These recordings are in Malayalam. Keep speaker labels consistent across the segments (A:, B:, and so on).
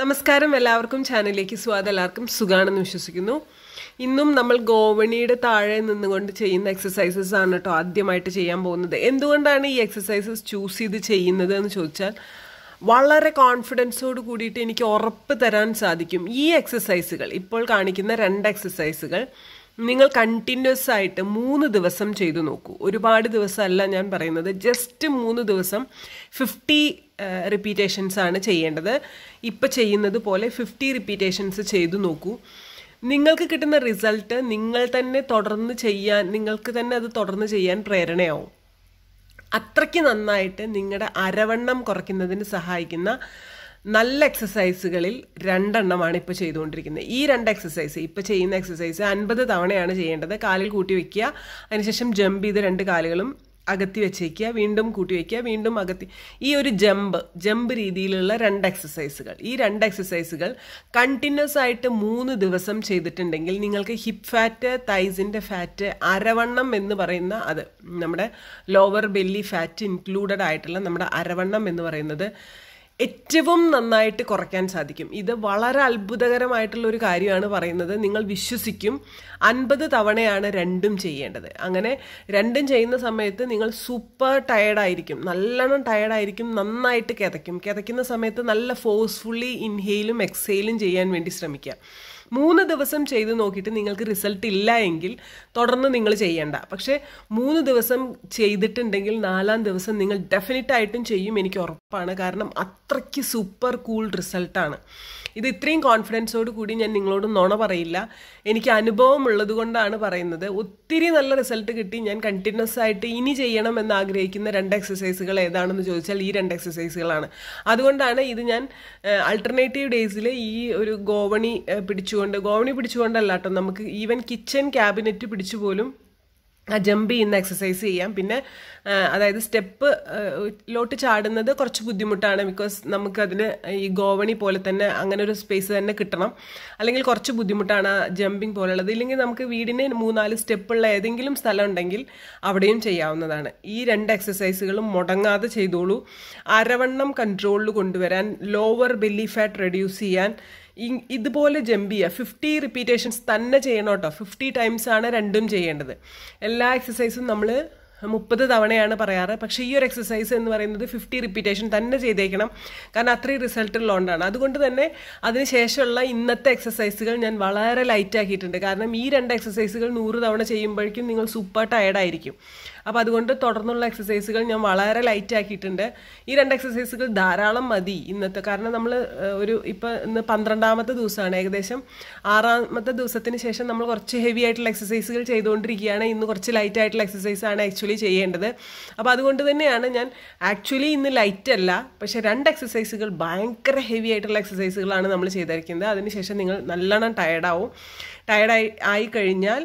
A: നമസ്കാരം എല്ലാവർക്കും ചാനലിലേക്ക് സ്വാഗതം എല്ലാവർക്കും സുഖാണെന്ന് വിശ്വസിക്കുന്നു ഇന്നും നമ്മൾ ഗോവണിയുടെ താഴെ നിന്നുകൊണ്ട് ചെയ്യുന്ന എക്സസൈസസ് ആണ് കേട്ടോ ആദ്യമായിട്ട് ചെയ്യാൻ പോകുന്നത് എന്തുകൊണ്ടാണ് ഈ എക്സസൈസസ് ചൂസ് ചെയ്ത് ചെയ്യുന്നത് എന്ന് ചോദിച്ചാൽ വളരെ കോൺഫിഡൻസോട് കൂടിയിട്ട് എനിക്ക് ഉറപ്പ് തരാൻ സാധിക്കും ഈ എക്സസൈസുകൾ ഇപ്പോൾ കാണിക്കുന്ന രണ്ട് എക്സസൈസുകൾ നിങ്ങൾ കണ്ടിന്യൂസ് ആയിട്ട് മൂന്ന് ദിവസം ചെയ്തു നോക്കൂ ഒരുപാട് ദിവസമല്ല ഞാൻ പറയുന്നത് ജസ്റ്റ് മൂന്ന് ദിവസം ഫിഫ്റ്റി റിപ്പീറ്റേഷൻസ് ആണ് ചെയ്യേണ്ടത് ഇപ്പോൾ ചെയ്യുന്നത് പോലെ ഫിഫ്റ്റി റിപ്പീറ്റേഷൻസ് ചെയ്തു നോക്കൂ നിങ്ങൾക്ക് കിട്ടുന്ന റിസൾട്ട് നിങ്ങൾ തന്നെ തുടർന്ന് ചെയ്യാൻ നിങ്ങൾക്ക് തന്നെ അത് തുടർന്ന് ചെയ്യാൻ പ്രേരണയാവും അത്രയ്ക്ക് നന്നായിട്ട് നിങ്ങളുടെ അരവണ്ണം കുറയ്ക്കുന്നതിന് സഹായിക്കുന്ന നല്ല എക്സസൈസുകളിൽ രണ്ടെണ്ണമാണ് ഇപ്പോൾ ചെയ്തുകൊണ്ടിരിക്കുന്നത് ഈ രണ്ട് എക്സസൈസ് ഇപ്പോൾ ചെയ്യുന്ന എക്സസൈസ് അൻപത് തവണയാണ് ചെയ്യേണ്ടത് കാലിൽ കൂട്ടി വയ്ക്കുക അതിനുശേഷം ജമ്പ് ചെയ്ത് രണ്ട് കാലുകളും അകത്തി വെച്ചേക്കുക വീണ്ടും കൂട്ടി വയ്ക്കുക വീണ്ടും അകത്തി ഈ ഒരു ജമ്പ് ജമ്പ് രീതിയിലുള്ള രണ്ട് എക്സസൈസുകൾ ഈ രണ്ട് എക്സസൈസുകൾ കണ്ടിന്യൂസ് ആയിട്ട് മൂന്ന് ദിവസം ചെയ്തിട്ടുണ്ടെങ്കിൽ നിങ്ങൾക്ക് ഹിപ്പ് ഫാറ്റ് തൈസിൻ്റെ ഫാറ്റ് അരവണ്ണം എന്ന് പറയുന്ന അത് നമ്മുടെ ലോവർ ബെല്ലി ഫാറ്റ് ഇൻക്ലൂഡഡ് ആയിട്ടുള്ള നമ്മുടെ അരവണ്ണം എന്ന് പറയുന്നത് ഏറ്റവും നന്നായിട്ട് കുറയ്ക്കാൻ സാധിക്കും ഇത് വളരെ അത്ഭുതകരമായിട്ടുള്ള ഒരു കാര്യമാണ് പറയുന്നത് നിങ്ങൾ വിശ്വസിക്കും അൻപത് തവണയാണ് രണ്ടും ചെയ്യേണ്ടത് അങ്ങനെ രണ്ടും ചെയ്യുന്ന സമയത്ത് നിങ്ങൾ സൂപ്പർ ടയർഡായിരിക്കും നല്ലോണം ടയർഡായിരിക്കും നന്നായിട്ട് കിതയ്ക്കും കിതയ്ക്കുന്ന സമയത്ത് നല്ല ഫോഴ്സ്ഫുള്ളി ഇൻഹെയിലും എക്സെയിലും ചെയ്യാൻ വേണ്ടി ശ്രമിക്കുക മൂന്ന് ദിവസം ചെയ്ത് നോക്കിയിട്ട് നിങ്ങൾക്ക് റിസൾട്ട് ഇല്ല എങ്കിൽ തുടർന്ന് നിങ്ങൾ ചെയ്യേണ്ട പക്ഷേ മൂന്ന് ദിവസം ചെയ്തിട്ടുണ്ടെങ്കിൽ നാലാം ദിവസം നിങ്ങൾ ഡെഫിനറ്റായിട്ടും ചെയ്യും എനിക്ക് ഉറപ്പാണ് കാരണം അത്രയ്ക്ക് സൂപ്പർ കൂൾ റിസൾട്ടാണ് ഇത് ഇത്രയും കോൺഫിഡൻസോട് കൂടി ഞാൻ നിങ്ങളോട് നുണ പറയില്ല എനിക്ക് അനുഭവം ഉള്ളത് കൊണ്ടാണ് പറയുന്നത് ഒത്തിരി നല്ല റിസൾട്ട് കിട്ടി ഞാൻ കണ്ടിന്യൂസ് ആയിട്ട് ഇനി ചെയ്യണം എന്ന് ആഗ്രഹിക്കുന്ന രണ്ട് എക്സസൈസുകൾ ഏതാണെന്ന് ചോദിച്ചാൽ ഈ രണ്ട് എക്സസൈസുകളാണ് അതുകൊണ്ടാണ് ഇത് ഞാൻ അൾട്ടർനേറ്റീവ് ഡേയ്സിൽ ഈ ഒരു ഗോവണി പിടിച്ചു പിടിച്ചുകൊണ്ട് ഗോവണി പിടിച്ചുകൊണ്ടല്ല കേട്ടോ നമുക്ക് ഈവൻ കിച്ചൺ ക്യാബിനറ്റ് പിടിച്ചു പോലും ആ ജമ്പ് ചെയ്യുന്ന എക്സസൈസ് ചെയ്യാം പിന്നെ അതായത് സ്റ്റെപ്പ് ലോട്ട് ചാടുന്നത് കുറച്ച് ബുദ്ധിമുട്ടാണ് ബിക്കോസ് നമുക്കതിന് ഈ ഗോവണി പോലെ തന്നെ അങ്ങനെ ഒരു സ്പേസ് തന്നെ കിട്ടണം അല്ലെങ്കിൽ കുറച്ച് ബുദ്ധിമുട്ടാണ് ആ ജമ്പിങ് പോലുള്ളത് ഇല്ലെങ്കിൽ നമുക്ക് വീടിന് മൂന്നാല് സ്റ്റെപ്പുള്ള ഏതെങ്കിലും സ്ഥലം ഉണ്ടെങ്കിൽ അവിടെയും ചെയ്യാവുന്നതാണ് ഈ രണ്ട് എക്സസൈസുകളും മുടങ്ങാതെ ചെയ്തോളൂ അരവണ്ണം കൺട്രോളിൽ കൊണ്ടുവരാൻ ലോവർ ബെല്ലി ഫാറ്റ് റെഡ്യൂസ് ചെയ്യാൻ ഇതുപോലെ ജമ്പ് ചെയ്യുക ഫിഫ്റ്റി റിപ്പീറ്റേഷൻസ് തന്നെ ചെയ്യണം കേട്ടോ ഫിഫ്റ്റി ടൈംസ് ആണ് രണ്ടും ചെയ്യേണ്ടത് എല്ലാ എക്സസൈസും നമ്മൾ മുപ്പത് തവണയാണ് പറയാറ് പക്ഷേ ഈ ഒരു എക്സസൈസ് എന്ന് പറയുന്നത് ഫിഫ്റ്റി റിപ്പീറ്റേഷൻ തന്നെ ചെയ്തേക്കണം കാരണം അത്രയും റിസൾട്ട് ഉള്ളതുകൊണ്ടാണ് അതുകൊണ്ട് തന്നെ ശേഷമുള്ള ഇന്നത്തെ എക്സസൈസുകൾ ഞാൻ വളരെ ലൈറ്റ് ആക്കിയിട്ടുണ്ട് കാരണം ഈ രണ്ട് എക്സസൈസുകൾ നൂറ് തവണ ചെയ്യുമ്പോഴേക്കും നിങ്ങൾ സൂപ്പർ ടയർഡായിരിക്കും അപ്പോൾ അതുകൊണ്ട് തുടർന്നുള്ള എക്സസൈസുകൾ ഞാൻ വളരെ ലൈറ്റ് ആക്കിയിട്ടുണ്ട് ഈ രണ്ട് എക്സസൈസുകൾ ധാരാളം മതി ഇന്നത്തെ കാരണം നമ്മൾ ഒരു ഇപ്പോൾ ഇന്ന് പന്ത്രണ്ടാമത്തെ ദിവസമാണ് ഏകദേശം ആറാമത്തെ ദിവസത്തിന് ശേഷം നമ്മൾ കുറച്ച് ഹെവി ആയിട്ടുള്ള എക്സസൈസുകൾ ചെയ്തുകൊണ്ടിരിക്കുകയാണ് ഇന്ന് കുറച്ച് ലൈറ്റ് ആയിട്ടുള്ള എക്സസൈസാണ് ആക്ച്വലി ആക്ച്വലി ചെയ്യേണ്ടത് അപ്പോൾ അതുകൊണ്ട് തന്നെയാണ് ഞാൻ ആക്ച്വലി ഇന്ന് ലൈറ്റ് അല്ല പക്ഷേ രണ്ട് എക്സസൈസുകൾ ഭയങ്കര ഹെവി ആയിട്ടുള്ള എക്സസൈസുകളാണ് നമ്മൾ ചെയ്തിരിക്കുന്നത് അതിനുശേഷം നിങ്ങൾ നല്ലോണം ടയർഡാവും ടയർഡായി ആയി കഴിഞ്ഞാൽ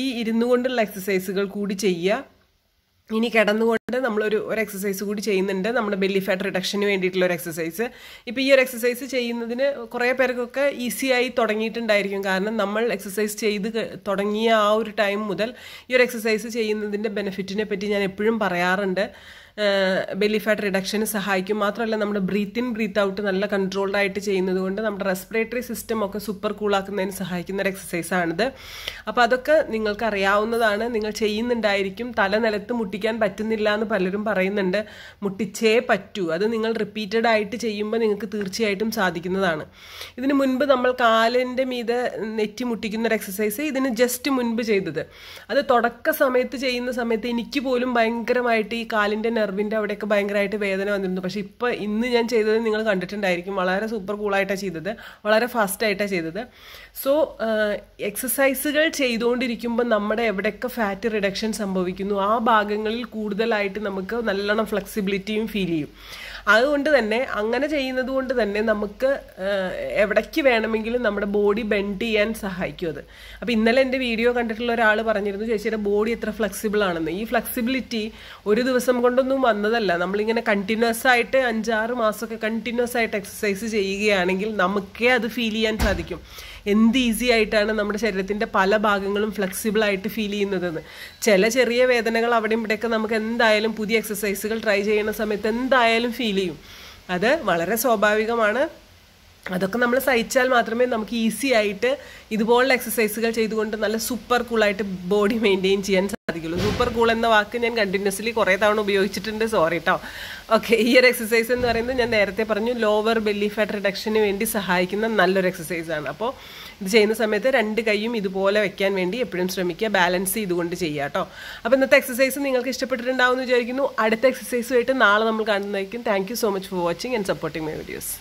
A: ഈ ഇരുന്നു കൊണ്ടുള്ള എക്സസൈസുകൾ കൂടി ചെയ്യുക ഇനി കിടന്നുകൊണ്ട് നമ്മളൊരു ഒരു എക്സസൈസ് കൂടി ചെയ്യുന്നുണ്ട് നമ്മുടെ ബെല്ലി ഫാറ്റ് റിഡക്ഷന് വേണ്ടിയിട്ടുള്ള ഒരു എക്സസൈസ് ഇപ്പോൾ ഈ ഒരു എക്സസൈസ് ചെയ്യുന്നതിന് കുറേ പേർക്കൊക്കെ ഈസിയായി തുടങ്ങിയിട്ടുണ്ടായിരിക്കും കാരണം നമ്മൾ എക്സസൈസ് ചെയ്ത് തുടങ്ങിയ ആ ഒരു ടൈം മുതൽ ഈ ഒരു എക്സസൈസ് ചെയ്യുന്നതിൻ്റെ ബെനിഫിറ്റിനെ പറ്റി ഞാൻ എപ്പോഴും പറയാറുണ്ട് ബെല്ലി ഫാറ്റ് റിഡക്ഷന് സഹായിക്കും മാത്രമല്ല നമ്മുടെ ബ്രീത്ത് ഇൻ ബ്രീത്ത് ഔട്ട് നല്ല കൺട്രോൾഡ് ആയിട്ട് ചെയ്യുന്നത് കൊണ്ട് നമ്മുടെ റെസ്പിറേറ്ററി സിസ്റ്റം ഒക്കെ സൂപ്പർ കൂളാക്കുന്നതിന് സഹായിക്കുന്ന ഒരു എക്സസൈസ് ആണിത് അപ്പോൾ അതൊക്കെ നിങ്ങൾക്ക് അറിയാവുന്നതാണ് നിങ്ങൾ ചെയ്യുന്നുണ്ടായിരിക്കും തല നിലത്ത് മുട്ടിക്കാൻ പറ്റുന്നില്ല എന്ന് പലരും പറയുന്നുണ്ട് മുട്ടിച്ചേ പറ്റൂ അത് നിങ്ങൾ റിപ്പീറ്റഡ് ആയിട്ട് ചെയ്യുമ്പോൾ നിങ്ങൾക്ക് തീർച്ചയായിട്ടും സാധിക്കുന്നതാണ് ഇതിന് മുൻപ് നമ്മൾ കാലിൻ്റെ മീതെ നെറ്റി മുട്ടിക്കുന്ന ഒരു എക്സസൈസ് ഇതിന് ജസ്റ്റ് മുൻപ് ചെയ്തത് അത് തുടക്ക സമയത്ത് ചെയ്യുന്ന സമയത്ത് എനിക്ക് പോലും ഭയങ്കരമായിട്ട് ഈ കാലിൻ്റെ നെർവിൻ്റെ അവിടെയൊക്കെ ഭയങ്കരമായിട്ട് വേദന വന്നിരുന്നു പക്ഷേ ഇപ്പോൾ ഇന്ന് ഞാൻ ചെയ്തത് നിങ്ങൾ കണ്ടിട്ടുണ്ടായിരിക്കും വളരെ സൂപ്പർ കൂളായിട്ടാണ് ചെയ്തത് വളരെ ഫാസ്റ്റായിട്ടാണ് ചെയ്തത് സോ എക്സസൈസുകൾ ചെയ്തുകൊണ്ടിരിക്കുമ്പോൾ നമ്മുടെ എവിടെയൊക്കെ ഫാറ്റ് റിഡക്ഷൻ സംഭവിക്കുന്നു ആ ഭാഗങ്ങളിൽ കൂടുതലായിട്ട് നമുക്ക് നല്ലോണം ഫ്ലെക്സിബിലിറ്റിയും ഫീൽ ചെയ്യും അതുകൊണ്ട് തന്നെ അങ്ങനെ ചെയ്യുന്നത് കൊണ്ട് തന്നെ നമുക്ക് എവിടേക്ക് വേണമെങ്കിലും നമ്മുടെ ബോഡി ബെൻഡ് ചെയ്യാൻ സഹായിക്കും അത് അപ്പോൾ ഇന്നലെ എൻ്റെ വീഡിയോ കണ്ടിട്ടുള്ള ഒരാൾ പറഞ്ഞിരുന്നു ചേച്ചിയുടെ ബോഡി എത്ര ഫ്ലെക്സിബിൾ ആണെന്ന് ഈ ഫ്ലെക്സിബിലിറ്റി ഒരു ദിവസം കൊണ്ടൊന്നും വന്നതല്ല നമ്മളിങ്ങനെ കണ്ടിന്യൂസ് ആയിട്ട് അഞ്ചാറ് മാസമൊക്കെ കണ്ടിന്യൂസ് ആയിട്ട് എക്സസൈസ് ചെയ്യുകയാണെങ്കിൽ നമുക്കേ അത് ഫീൽ ചെയ്യാൻ സാധിക്കും എന്ത് ഈസി ആയിട്ടാണ് നമ്മുടെ ശരീരത്തിൻ്റെ പല ഭാഗങ്ങളും ഫ്ലെക്സിബിൾ ആയിട്ട് ഫീൽ ചെയ്യുന്നതെന്ന് ചില ചെറിയ വേദനകൾ അവിടെയും ഇവിടെയൊക്കെ നമുക്ക് എന്തായാലും പുതിയ എക്സസൈസുകൾ ട്രൈ ചെയ്യുന്ന സമയത്ത് എന്തായാലും ഫീൽ ചെയ്യും അത് വളരെ സ്വാഭാവികമാണ് അതൊക്കെ നമ്മൾ സഹിച്ചാൽ മാത്രമേ നമുക്ക് ഈസി ആയിട്ട് ഇതുപോലുള്ള എക്സസൈസുകൾ ചെയ്തുകൊണ്ട് നല്ല സൂപ്പർ കൂളായിട്ട് ബോഡി മെയിൻറ്റെയിൻ ചെയ്യാൻ സാധിക്കുള്ളൂ സൂപ്പർ കൂൾ എന്ന വാക്ക് ഞാൻ കണ്ടിന്യൂസ്ലി കുറേ തവണ ഉപയോഗിച്ചിട്ടുണ്ട് സോറി കേട്ടോ ഓക്കെ ഈ ഒരു എക്സസൈസ് എന്ന് പറയുന്നത് ഞാൻ നേരത്തെ പറഞ്ഞു ലോവർ ബെല്ലി ഫാറ്റ് റിഡക്ഷന് വേണ്ടി സഹായിക്കുന്ന നല്ലൊരു എക്സസൈസാണ് അപ്പോൾ ഇത് ചെയ്യുന്ന സമയത്ത് രണ്ട് കൈയും ഇതുപോലെ വെക്കാൻ വേണ്ടി എപ്പോഴും ശ്രമിക്കുക ബാലൻസ് ചെയ്തുകൊണ്ട് ചെയ്യുക കേട്ടോ അപ്പോൾ ഇന്നത്തെ എക്സസൈസ് നിങ്ങൾക്ക് ഇഷ്ടപ്പെട്ടിട്ടുണ്ടാവുമെന്ന് വിചാരിക്കുന്നു അടുത്ത എക്സസൈസുമായിട്ട് നാളെ നമ്മൾ കാണുന്നതായിരിക്കും thank so much for watching and supporting my videos